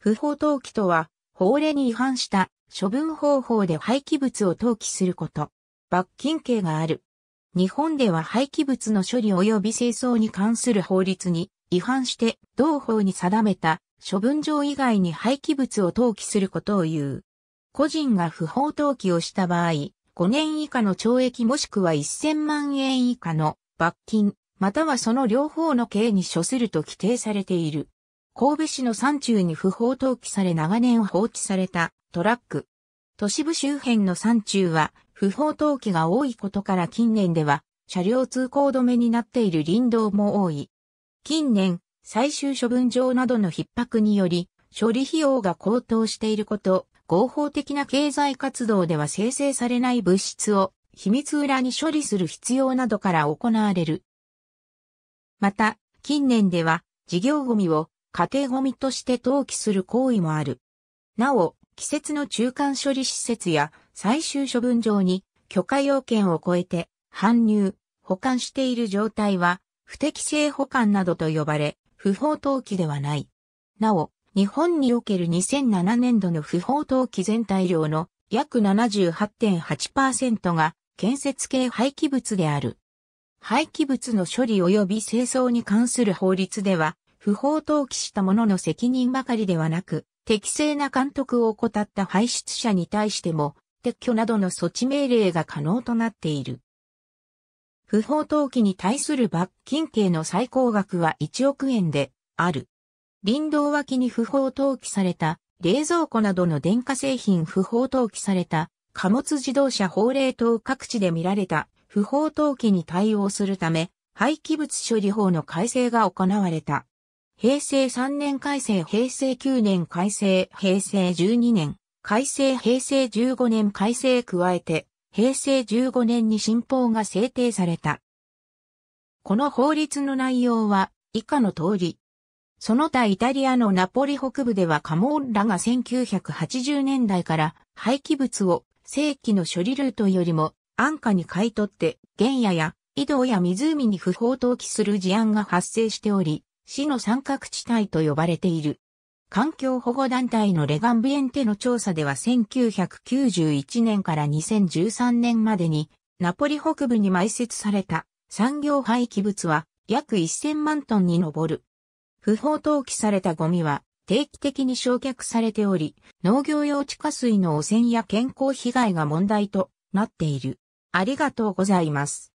不法投棄とは、法令に違反した処分方法で廃棄物を投棄すること。罰金刑がある。日本では廃棄物の処理及び清掃に関する法律に違反して同法に定めた処分場以外に廃棄物を投棄することを言う。個人が不法投棄をした場合、5年以下の懲役もしくは1000万円以下の罰金、またはその両方の刑に処すると規定されている。神戸市の山中に不法投棄され長年放置されたトラック。都市部周辺の山中は不法投棄が多いことから近年では車両通行止めになっている林道も多い。近年、最終処分場などの逼迫により、処理費用が高騰していること、合法的な経済活動では生成されない物質を秘密裏に処理する必要などから行われる。また、近年では事業ゴミを家庭ゴミとして投棄する行為もある。なお、季節の中間処理施設や最終処分場に許可要件を超えて搬入、保管している状態は不適正保管などと呼ばれ、不法投棄ではない。なお、日本における2007年度の不法投棄全体量の約78.8%が建設系廃棄物である。廃棄物の処理及び清掃に関する法律では、不法投棄した者の責任ばかりではなく、適正な監督を怠った排出者に対しても、撤去などの措置命令が可能となっている。不法投棄に対する罰金刑の最高額は1億円である。林道脇に不法投棄された冷蔵庫などの電化製品不法投棄された貨物自動車法令等各地で見られた不法投棄に対応するため廃棄物処理法の改正が行われた。平成3年改正、平成9年改正、平成12年、改正、平成15年改正加えて、平成15年に新法が制定された。この法律の内容は以下の通り。その他イタリアのナポリ北部ではカモーラが1980年代から廃棄物を正規の処理ルートよりも安価に買い取って原野や井戸や湖に不法投棄する事案が発生しており、市の三角地帯と呼ばれている。環境保護団体のレガンビエンテの調査では1991年から2013年までにナポリ北部に埋設された産業廃棄物は約1000万トンに上る。不法投棄されたゴミは定期的に焼却されており、農業用地下水の汚染や健康被害が問題となっている。ありがとうございます。